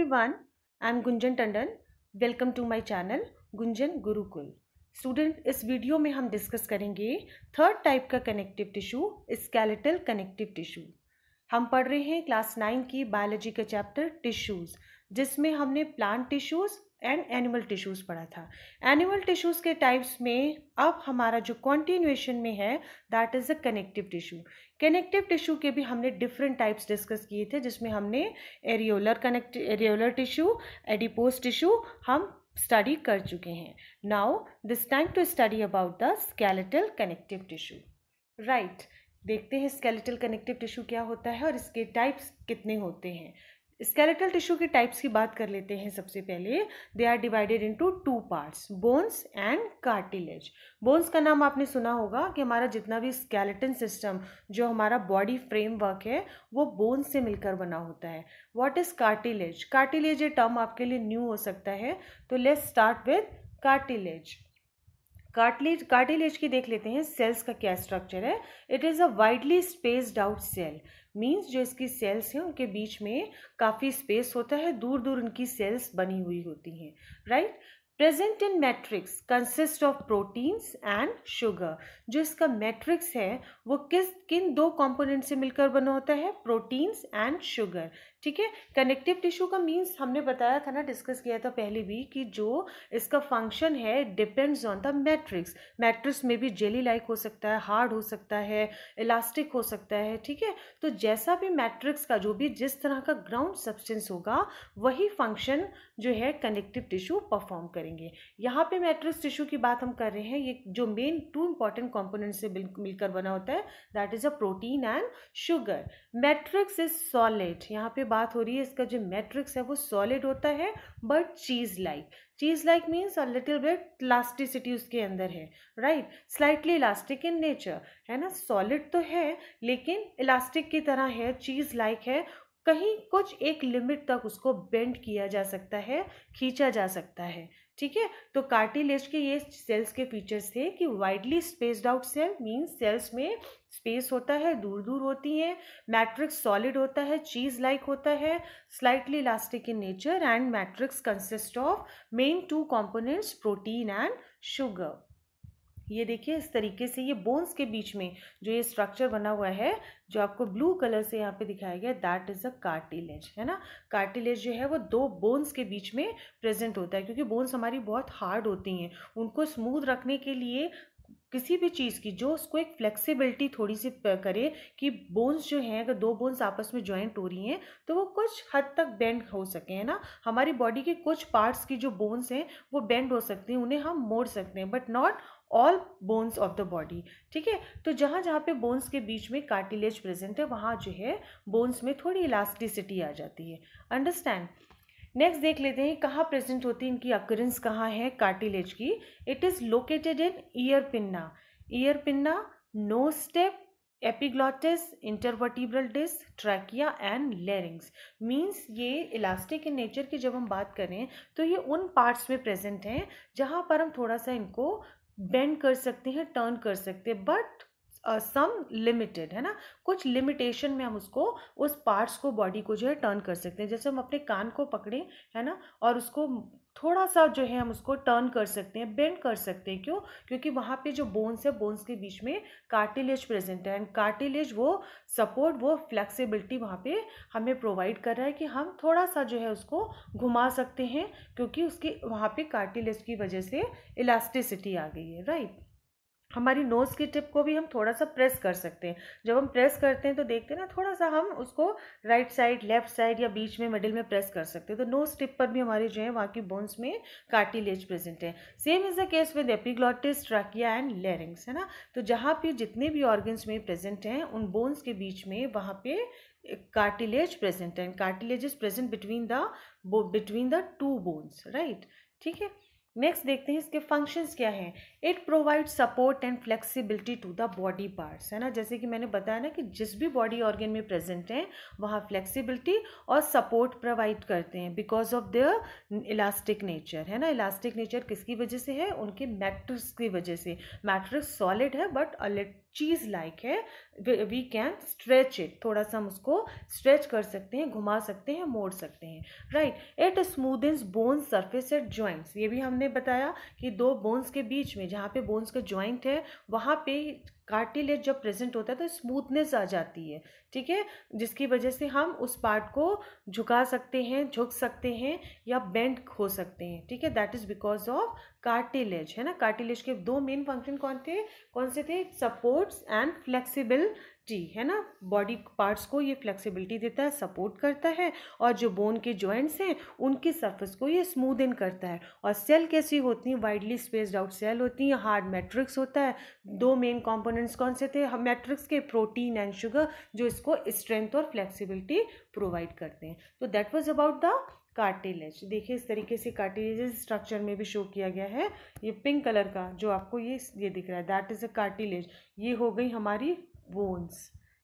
Everyone I am Gunjan Tandon welcome to my channel Gunjan Gurukul student इस video में हम डिस्कस करेंगे थर्ड टाइप का connective tissue skeletal connective tissue हम पढ़ रहे हैं क्लास नाइन की बायोलॉजी का चैप्टर टिश्यूज़ जिसमें हमने plant tissues and animal tissues पढ़ा था एनिमल टिश्यूज़ के टाइप्स में अब हमारा जो कॉन्टिन्यूएशन में है that is a connective tissue connective tissue के भी हमने डिफरेंट टाइप्स डिस्कस किए थे जिसमें हमने areolar connect areolar tissue adipose tissue हम स्टडी कर चुके हैं now this time to study about the skeletal connective tissue right देखते हैं स्केलेटल कनेक्टिव टिश्यू क्या होता है और इसके टाइप्स कितने होते हैं स्केलेटल टिश्यू के टाइप्स की बात कर लेते हैं सबसे पहले they are divided into two parts bones and cartilage bones का नाम आपने सुना होगा कि हमारा जितना भी स्केलेटन सिस्टम जो हमारा बॉडी फ्रेमवर्क है वो बोन्स से मिलकर बना होता है व्हाट इज़ कार्टिलेज कार्टिलेज ये टर्म आपके लिए न्यू हो सकता है तो let's start with cartilage cartilage cartilage की देख लेते हैं सेल्स का क्या स्ट्रक्चर है it is a widely spaced out cell means जो इसकी सेल्स हैं उनके बीच में काफ़ी स्पेस होता है दूर दूर उनकी सेल्स बनी हुई होती हैं right present in matrix consist of proteins and sugar जो इसका मैट्रिक्स है वो किस किन दो कंपोनेंट से मिलकर बना होता है प्रोटीन्स एंड शुगर ठीक है कनेक्टिव टिश्यू का मींस हमने बताया था ना डिस्कस किया था पहले भी कि जो इसका फंक्शन है depends on the matrix matrix में भी जेली लाइक हो सकता है हार्ड हो सकता है इलास्टिक हो सकता है ठीक है तो जैसा भी मैट्रिक्स का जो भी जिस तरह का ग्राउंड सब्सटेंस होगा वही फंक्शन जो है कनेक्टिव टिश्यू परफॉर्म करेंगे यहाँ पे मैट्रिक्स टिश्यू की बात हम कर रहे हैं ये जो मेन टू इंपॉर्टेंट कॉम्पोनेंट से मिलकर बना होता है that is a protein and sugar matrix is solid यहाँ पे बात हो रही है इसका जो मैट्रिक्स है वो सॉलिड होता है but cheese like cheese like means a little bit elasticity उसके अंदर है right slightly elastic in nature है ना सॉलिड तो है लेकिन इलास्टिक की तरह है चीज़ लाइक है कहीं कुछ एक लिमिट तक उसको बेंड किया जा सकता है खींचा जा सकता है ठीक है तो कार्टिलेज के ये सेल्स के फीचर्स थे कि widely spaced out cell means cells में स्पेस होता है दूर दूर होती हैं मैट्रिक्स सॉलिड होता है चीज लाइक होता है slightly elastic in nature and matrix consist of main two components protein and sugar ये देखिए इस तरीके से ये बोन्स के बीच में जो ये स्ट्रक्चर बना हुआ है जो आपको ब्लू कलर से यहाँ पे दिखाया गया दैट इज़ अ कार्टिलेज है ना कार्टिलेज जो है वो दो बोन्स के बीच में प्रेजेंट होता है क्योंकि बोन्स हमारी बहुत हार्ड होती हैं उनको स्मूथ रखने के लिए किसी भी चीज़ की जो उसको एक फ्लेक्सिबिलिटी थोड़ी सी करे कि बोन्स जो हैं अगर दो बोन्स आपस में जॉइंट हो रही हैं तो वो कुछ हद तक बेंड हो सके है ना हमारी बॉडी के कुछ पार्ट्स की जो बोन्स हैं वो बेंड हो सकती हैं उन्हें हम मोड़ सकते हैं but not all bones of the body ठीक है तो जहाँ जहाँ पे बोन्स के बीच में कार्टिलेज प्रेजेंट है वहाँ जो है बोन्स में थोड़ी इलास्टिसिटी आ जाती है अंडरस्टैंड नेक्स्ट देख लेते हैं कहाँ प्रेजेंट होती है इनकी अक्रेंस कहाँ है कार्टिलेज की it is located in ear pinna ear pinna nose tip epiglottis intervertebral disc trachea and larynx means ये इलास्टिक इन नेचर की जब हम बात करें तो ये उन पार्ट्स में प्रेजेंट हैं जहाँ पर हम थोड़ा सा इनको बेंड कर सकते हैं टर्न कर सकते हैं बट सम लिमिटेड है ना कुछ लिमिटेशन में हम उसको उस पार्ट्स को बॉडी को जो है टर्न कर सकते हैं जैसे हम अपने कान को पकड़ें है ना और उसको थोड़ा सा जो है हम उसको टर्न कर सकते हैं बेंड कर सकते हैं क्यों क्योंकि वहाँ पे जो बोन्स है बोन्स के बीच में कार्टिलेज प्रेजेंट है एंड कार्टिलेज वो सपोर्ट वो फ्लेक्सिबिलिटी वहाँ पे हमें प्रोवाइड कर रहा है कि हम थोड़ा सा जो है उसको घुमा सकते हैं क्योंकि उसकी वहाँ पे कार्टिलेज की वजह से इलास्टिसिटी आ गई है राइट हमारी नोज़ की टिप को भी हम थोड़ा सा प्रेस कर सकते हैं जब हम प्रेस करते हैं तो देखते हैं ना थोड़ा सा हम उसको राइट साइड लेफ्ट साइड या बीच में मिडिल में प्रेस कर सकते हैं तो नोज़ टिप पर भी हमारे जो है वहाँ की बोन्स में कार्टिलेज प्रेजेंट है same is the case with epiglottis trachea and larynx है ना तो जहाँ पे जितने भी ऑर्गन्स में प्रेजेंट हैं उन बोन्स के बीच में वहाँ पे कार्टिलेज प्रेजेंट है cartilage is present between the between the two bones right ठीक है नेक्स्ट देखते हैं इसके फंक्शंस क्या हैं it provide support and flexibility to the body parts है ना जैसे कि मैंने बताया ना कि जिस भी बॉडी ऑर्गन में प्रेजेंट हैं वहाँ फ्लेक्सिबिलिटी और सपोर्ट प्रोवाइड करते हैं because of the elastic nature है ना इलास्टिक नेचर किसकी वजह से है उनके मैट्रिक्स की वजह से मैट्रिक्स सॉलिड है बट चीज़ लाइक है वी कैन स्ट्रेच इट थोड़ा सा हम उसको स्ट्रेच कर सकते हैं घुमा सकते हैं मोड़ सकते हैं right it smooth bone surface at joints ये भी हम हमने बताया कि दो बोन्स के बीच में जहाँ पे बोन्स का ज्वाइंट है वहाँ पे कार्टिलेज जब प्रेजेंट होता है तो स्मूथनेस आ जाती है ठीक है जिसकी वजह से हम उस पार्ट को झुका सकते हैं झुक सकते हैं या बेंड हो सकते हैं ठीक है that is because of cartilage है ना कार्टिलेज के दो मेन फंक्शन कौन थे कौन से थे सपोर्ट्स एंड फ्लेक्सिबल जी है ना बॉडी पार्ट्स को ये फ्लेक्सिबिलिटी देता है सपोर्ट करता है और जो बोन के जॉइंट्स हैं उनकी सरफेस को ये स्मूद इन करता है और सेल कैसी होती हैं वाइडली स्पेस्ड आउट सेल होती हैं हार्ड मैट्रिक्स होता है दो मेन कॉम्पोनेंट कंपोनेंट्स कौन से थे हम मैट्रिक्स के प्रोटीन एंड शुगर जो इसको स्ट्रेंथ और फ्लेक्सिबिलिटी प्रोवाइड करते हैं तो that was about the cartilage देखिए इस तरीके से कार्टिलेज स्ट्रक्चर में भी शो किया गया है ये पिंक कलर का जो आपको ये ये दिख रहा है दैट इज़ अ कार्टिलेज ये हो गई हमारी बोन्स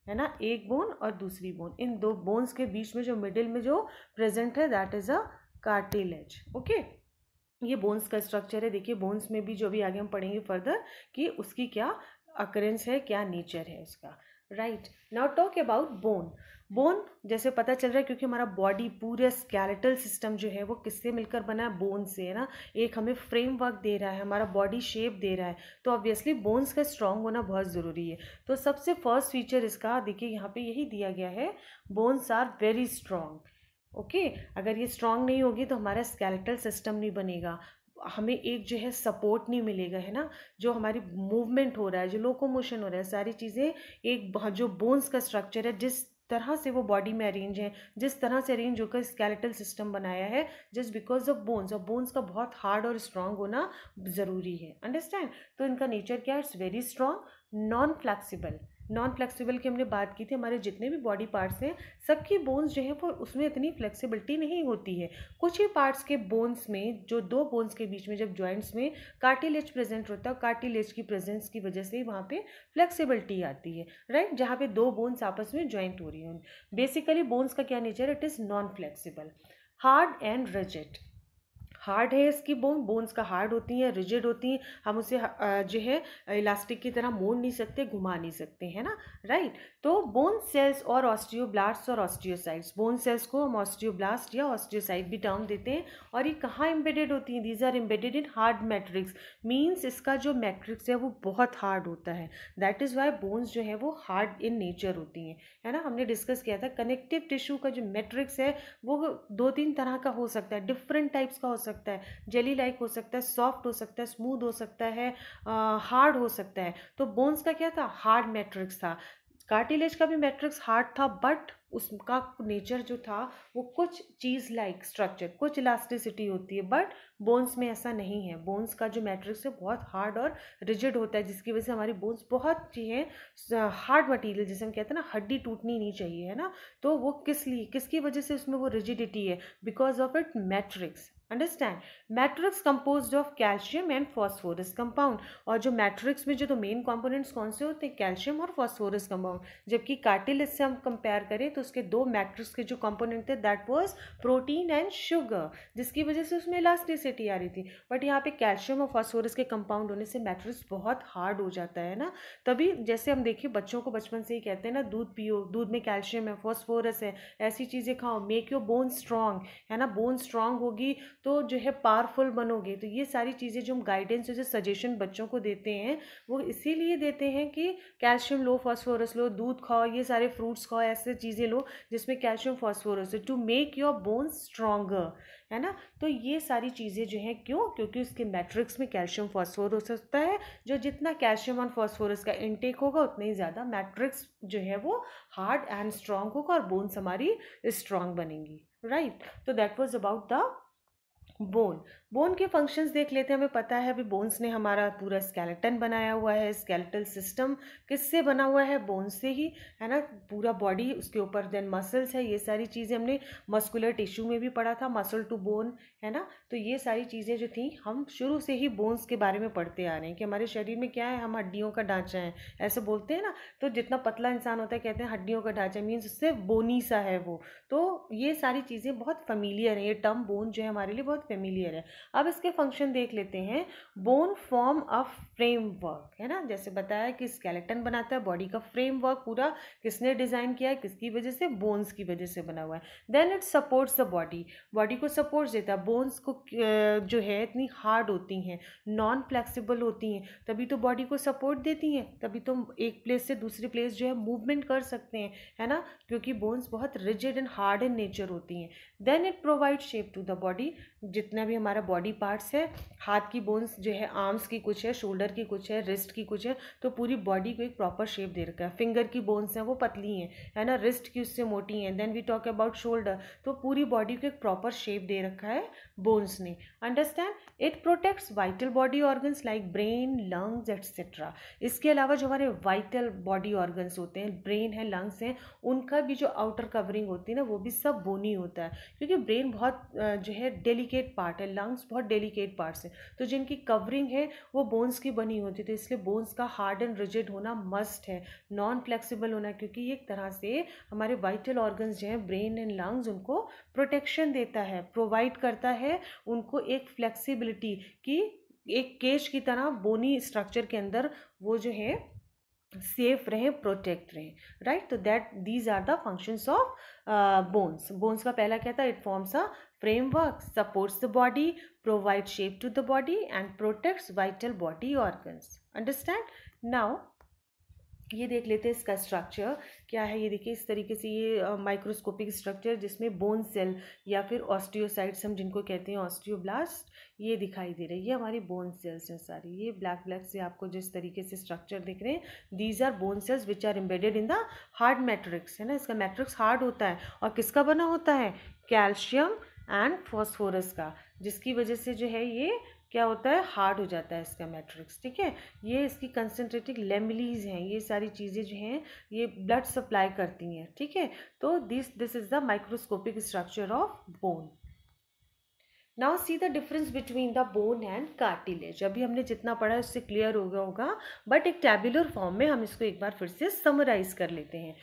है ना एक बोन और दूसरी बोन इन दो बोन्स के बीच में जो मिडिल में जो प्रेजेंट है that is a cartilage okay ये बोन्स का स्ट्रक्चर है देखिए बोन्स में भी जो भी आगे हम पढ़ेंगे फर्दर कि उसकी क्या अकरेंस है क्या नेचर है इसका right now talk about bone bone जैसे पता चल रहा है क्योंकि हमारा बॉडी पूरे स्केलेटल सिस्टम जो है वो किससे मिलकर बना है बोन से है ना एक हमें फ्रेमवर्क दे रहा है हमारा बॉडी शेप दे रहा है तो ऑब्वियसली बोन्स का स्ट्रांग होना बहुत ज़रूरी है तो सबसे फर्स्ट फीचर इसका देखिए यहाँ पे यही दिया गया है bones are very strong okay okay, अगर ये स्ट्रांग नहीं होगी तो हमारा स्केलेटल सिस्टम नहीं बनेगा हमें एक जो है सपोर्ट नहीं मिलेगा है ना जो हमारी मूवमेंट हो रहा है जो लोकोमोशन हो रहा है सारी चीज़ें एक जो बोन्स का स्ट्रक्चर है जिस तरह से वो बॉडी में अरेंज है जिस तरह से अरेंज होकर स्केलेटल सिस्टम बनाया है जस्ट बिकॉज ऑफ बोन्स और बोन्स का बहुत हार्ड और स्ट्रांग होना ज़रूरी है अंडरस्टैंड तो इनका नेचर क्या है it's very strong non flexible non flexible की हमने बात की थी हमारे जितने भी बॉडी पार्ट्स हैं सबकी बोन्स जो है वो उसमें इतनी फ्लेक्सिबिलिटी नहीं होती है कुछ ही पार्ट्स के बोन्स में जो दो बोन्स के बीच में जब जॉइंट्स में कार्टिलेज प्रेजेंट होता है कार्टिलेज की प्रेजेंस की वजह से ही वहाँ पर फ्लेक्सीबिलिटी आती है राइट जहाँ पर दो बोन्स आपस में ज्वाइंट हो रही हैं बेसिकली बोन्स का क्या nature it is non flexible hard and rigid hard है इसकी बोन बोन्स का हार्ड होती है रिजिड होती हैं हम उसे जो है इलास्टिक की तरह मोड़ नहीं सकते घुमा नहीं सकते है ना राइट तो बोन सेल्स और ऑस्टियोब्लास्ट और ऑस्टियोसाइट्स बोन सेल्स को हम ऑस्टियोब्लास्ट या ऑस्टियोसाइट भी टर्म देते हैं और ये कहाँ एम्बेडेड होती हैं these are embedded in hard matrix means इसका जो मैट्रिक्स है वो बहुत हार्ड होता है दैट इज़ वाई बोन्स जो है वो हार्ड इन नेचर होती हैं है ना हमने डिस्कस किया था कनेक्टिव टिश्यू का जो मैट्रिक्स है वो दो तीन तरह का हो सकता है डिफरेंट टाइप्स का हो सकता है सकता है जेली लाइक हो सकता है सॉफ्ट हो सकता है स्मूद हो सकता है हार्ड हो सकता है तो बोन्स का क्या था हार्ड मैट्रिक्स था कार्टिलेज का भी मैट्रिक्स हार्ड था बट उसका नेचर जो था वो कुछ चीज़ लाइक स्ट्रक्चर कुछ इलास्टिसिटी होती है बट बोन्स में ऐसा नहीं है बोन्स का जो मैट्रिक्स है बहुत हार्ड और रिजिड होता है जिसकी वजह से हमारी बोन्स बहुत हैं हार्ड मटेरियल जिसे हम कहते हैं ना हड्डी टूटनी नहीं चाहिए है ना तो वो किस लिए किसकी वजह से उसमें वो रिजिडिटी है because of it matrix understand matrix compose of calcium and phosphorus compound और जो मैट्रिक्स में जो तो मेन कॉम्पोनेंट्स कौन से होते हैं कैल्शियम और फॉस्फोरस कंपाउंड जबकि कार्टिलेज से हम कंपेयर करें तो उसके दो मैट्रिक्स के जो कंपोनेंट थे that was protein and sugar जिसकी वजह से उसमें इलास्टिसिटी आ रही थी बट यहाँ पे कैल्शियम और फॉस्फोरस के कंपाउंड होने से मैट्रिक्स बहुत हार्ड हो जाता है ना तभी जैसे हम देखिए बच्चों को बचपन से ही कहते हैं ना दूध पियो दूध में कैल्शियम है फॉस्फोरस है ऐसी चीज़ें खाओ मेक योर बोन स्ट्रांग है ना बोन स्ट्रांग होगी तो जो है पावरफुल बनोगे तो ये सारी चीज़ें जो हम गाइडेंस जो सजेशन बच्चों को देते हैं वो इसीलिए देते हैं कि कैल्शियम लो फॉस्फोरस लो दूध खाओ ये सारे फ्रूट्स खाओ ऐसे चीज़ें लो जिसमें calcium phosphorus to make your bones stronger है ना तो ये सारी चीज़ें जो हैं क्यों क्योंकि उसके मैट्रिक्स में कैल्शियम फॉस्फोरस होता है जो जितना कैल्शियम और फॉस्फोरस का इनटेक होगा उतना ही ज़्यादा मैट्रिक्स जो है वो हार्ड एंड स्ट्रांग होगा और बोन्स हमारी स्ट्रांग बनेंगी राइट तो that was about the Bone. Bone के फंक्शंस देख लेते हैं हमें पता है अभी बोन्स ने हमारा पूरा स्केलेटन बनाया हुआ है स्केलेटल सिस्टम किससे बना हुआ है बोन्स से ही है ना पूरा बॉडी उसके ऊपर देन मसल्स है ये सारी चीज़ें हमने मस्कुलर टिश्यू में भी पढ़ा था मसल टू बोन है ना तो ये सारी चीज़ें जो थी हम शुरू से ही बोन्स के बारे में पढ़ते आ रहे हैं कि हमारे शरीर में क्या है हम हड्डियों का ढांचा है ऐसे बोलते हैं ना तो जितना पतला इंसान होता है कहते हैं हड्डियों का ढांचा मीन्स उससे बोनी सा है वो तो ये सारी चीज़ें बहुत फेमिलियर है ये टर्म बोन जो है हमारे लिए बहुत फेमिलियर है अब इसके फंक्शन देख लेते हैं बोन फॉर्म अ फ्रेमवर्क है ना जैसे बताया कि स्केलेटन बनाता है बॉडी का फ्रेमवर्क पूरा किसने डिज़ाइन किया है किसकी वजह से बोन्स की वजह से बना हुआ है then it supports the body body को सपोर्ट्स देता है बोन्स को जो है इतनी हार्ड होती हैं नॉन फ्लैक्सीबल होती हैं तभी तो बॉडी को सपोर्ट देती हैं तभी तो एक प्लेस से दूसरी प्लेस जो है मूवमेंट कर सकते हैं है ना क्योंकि बोन्स बहुत rigid and hard in nature होती हैं then it provide shape to the body जितना भी हमारा बॉडी पार्ट्स है हाथ की बोन्स जो है आर्म्स की कुछ है शोल्डर की कुछ है रिस्ट की कुछ है तो पूरी बॉडी को एक प्रॉपर शेप दे रखा है फिंगर की बोन्स हैं वो पतली हैं है ना रिस्ट की उससे मोटी हैं then we talk about shoulder तो पूरी बॉडी को एक प्रॉपर शेप दे रखा है बोन्स ने understand it protects vital body organs like brain lungs etcetera इसके अलावा जो हमारे वाइटल बॉडी ऑर्गन्स होते हैं ब्रेन है लंग्स हैं उनका भी जो आउटर कवरिंग होती है ना वो भी सब बोनी होता है क्योंकि ब्रेन बहुत जो है डेलीकेट पार्ट है लंग्स बोन्स बहुत डेलिकेट पार्ट्स हैं तो जिनकी कवरिंग है वो बोन्स की बनी होती है तो इसलिए बोन्स का हार्ड एंड रिजिड होना मस्ट है नॉन फ्लेक्सिबल होना क्योंकि एक तरह से हमारे वाइटल ऑर्गन्स जो हैं ब्रेन एंड लंग्स उनको प्रोटेक्शन देता है प्रोवाइड करता है उनको एक फ्लेक्सिबिलिटी की एक केज की तरह बोनी स्ट्रक्चर के अंदर वो जो है सेफ रहें प्रोटेक्ट रहें राइट तो that these are the functions of bones bones का पहला क्या था it forms a framework supports the body, provides shape to the body and protects vital body organs. Understand? Now, ये देख लेते हैं इसका स्ट्रक्चर क्या है ये देखिए इस तरीके से ये माइक्रोस्कोपिक स्ट्रक्चर जिसमें बोन सेल या फिर ऑस्टियोसाइट्स हम जिनको कहते हैं ऑस्टियोब्लास्ट ये दिखाई दे रही है ये हमारी बोन सेल्स हैं सारी ये ब्लैक ब्लैक से आपको जिस तरीके से स्ट्रक्चर दिख रहे हैं these are bone cells which are embedded in the hard matrix है ना इसका मैट्रिक्स हार्ड होता है और किसका बना होता है कैल्शियम एंड फॉस्फोरस का जिसकी वजह से जो है ये क्या होता है हार्ड हो जाता है इसका मैट्रिक्स ठीक है ये इसकी कंसनट्रेटिक लेमिलीज हैं ये सारी चीज़ें जो हैं ये ब्लड सप्लाई करती हैं ठीक है तो this this is the microscopic structure of bone now see the difference between the bone and cartilage अभी हमने जितना पढ़ा है उससे क्लियर हो गया होगा बट एक टेबुलर फॉर्म में हम इसको एक बार फिर से समराइज कर लेते हैं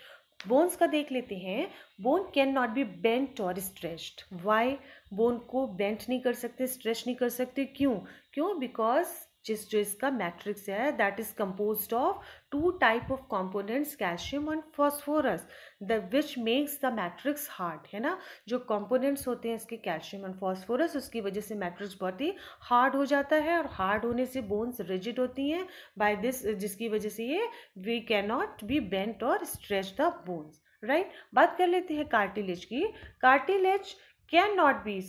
बोन्स का देख लेते हैं bone can not be bent और स्ट्रेस्ड वाई बोन को बेंट नहीं कर सकते स्ट्रेच नहीं कर सकते क्यों क्यों बिकॉज जिस जो इसका मैट्रिक्स है that is compose of two type of components calcium and phosphorus the which makes the matrix hard है ना जो कॉम्पोनेंट्स होते हैं इसके कैल्शियम एंड फॉस्फोरस उसकी वजह से मैट्रिक्स बहुत ही हार्ड हो जाता है और हार्ड होने से बोन्स रिजिड होती हैं बाई दिस जिसकी वजह से ये we can not be bent और stretch the bones right right? बात कर लेते हैं कार्टिलेज की cartilage can not be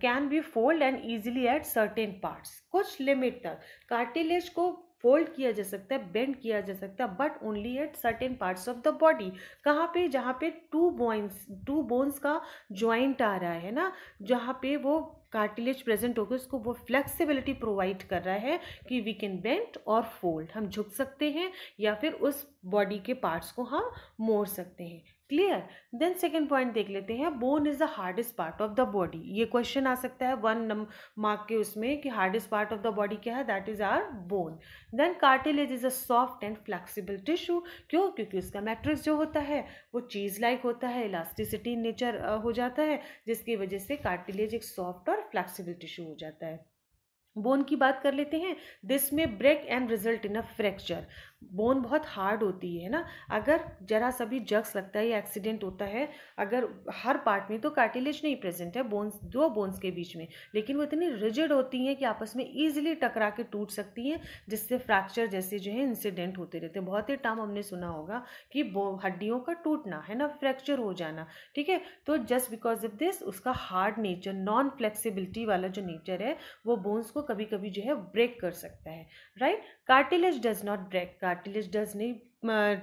can be fold and easily at certain parts कुछ लिमिट तक कार्टिलेज को फोल्ड किया जा सकता है बेंड किया जा सकता है but only at certain parts of the body कहाँ पे जहाँ पे टू बोन्स टू बोन्स का ज्वाइंट आ रहा है ना जहाँ पे वो कार्टिलेज प्रेजेंट होकर उसको वो फ्लेक्सिबिलिटी प्रोवाइड कर रहा है कि वी कैन बेंट और फोल्ड हम झुक सकते हैं या फिर उस बॉडी के पार्ट्स को हम मोड़ सकते हैं क्लियर देन सेकेंड पॉइंट देख लेते हैं bone is the hardest part of the body ये क्वेश्चन आ सकता है वन मार्क के उसमें कि hardest part of the body क्या है that is are bone then cartilage is a soft and flexible tissue क्यों क्योंकि उसका मैट्रिक्स जो होता है वो चीज लाइक होता है इलास्टिसिटी नेचर हो जाता है जिसकी वजह से कार्टिलेज एक सॉफ्ट और फ्लैक्सीबल टिश्यू हो जाता है बोन की बात कर लेते हैं दिस में break and result in a fracture bone बहुत हार्ड होती है ना अगर जरा सा भी जक्स लगता है या एक्सीडेंट होता है अगर हर पार्ट में तो कार्टिलेज नहीं प्रेजेंट है बोन्स दो बोन्स के बीच में लेकिन वो इतनी रिजिड होती हैं कि आपस में ईजिली टकरा के टूट सकती हैं जिससे फ्रैक्चर जैसे जो है इंसिडेंट होते रहते हैं बहुत ही टर्म हमने सुना होगा कि हड्डियों का टूटना है ना फ्रैक्चर हो जाना ठीक है तो जस्ट बिकॉज ऑफ दिस उसका हार्ड नेचर नॉन फ्लेक्सीबिलिटी वाला जो नेचर है वो बोन्स को कभी कभी जो है ब्रेक कर सकता है right cartilage does not break cartilage does नहीं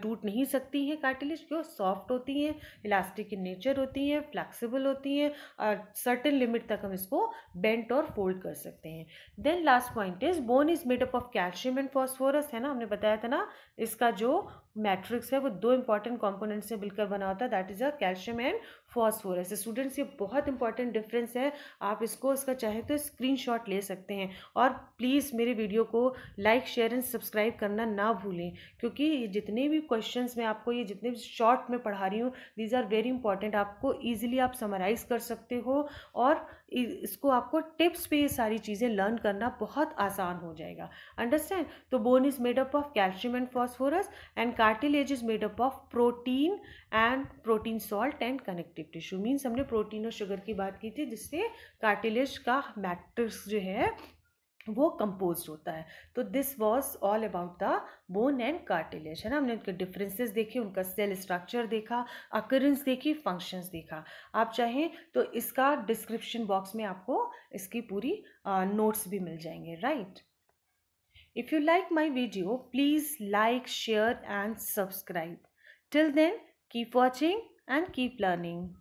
टूट नहीं सकती हैं कार्टिलेज क्यों सॉफ्ट होती हैं इलास्टिक इन नेचर होती हैं फ्लैक्सिबल होती हैं और सर्टन लिमिट तक हम इसको बेंट और फोल्ड कर सकते हैं then last point is bone is made up of calcium and phosphorus है ना हमने बताया था ना इसका जो मैट्रिक्स है वो दो इंपॉर्टेंट कॉम्पोनेंट से मिलकर बना होता है that is a calcium and phosphorus students ये बहुत इंपॉर्टेंट डिफरेंस है आप इसको इसका चाहे तो स्क्रीनशॉट ले सकते हैं और प्लीज़ मेरे वीडियो को लाइक शेयर एंड सब्सक्राइब करना ना भूलें क्योंकि जितने भी क्वेश्चन मैं आपको ये जितने भी शॉर्ट में पढ़ा रही हूँ दीज आर वेरी इंपॉर्टेंट आपको ईजिली आप समराइज़ कर सकते हो और इसको आपको टिप्स पे ये सारी चीज़ें लर्न करना बहुत आसान हो जाएगा अंडरस्टैंड तो bone is made up of calcium and phosphorus and cartilage is made up of protein and protein salt and connective tissue means हमने प्रोटीन और शुगर की बात की थी जिससे कार्टिलेज का मैट्रिक्स जो है वो कंपोज होता है तो this was all about the bone and cartilage है ना हमने उनके डिफरेंसेस देखे उनका सेल स्ट्रक्चर देखा अकरेंस देखी फंक्शंस देखा आप चाहें तो इसका डिस्क्रिप्शन बॉक्स में आपको इसकी पूरी नोट्स भी मिल जाएंगे right if you like my video please like share and subscribe till then keep watching and keep learning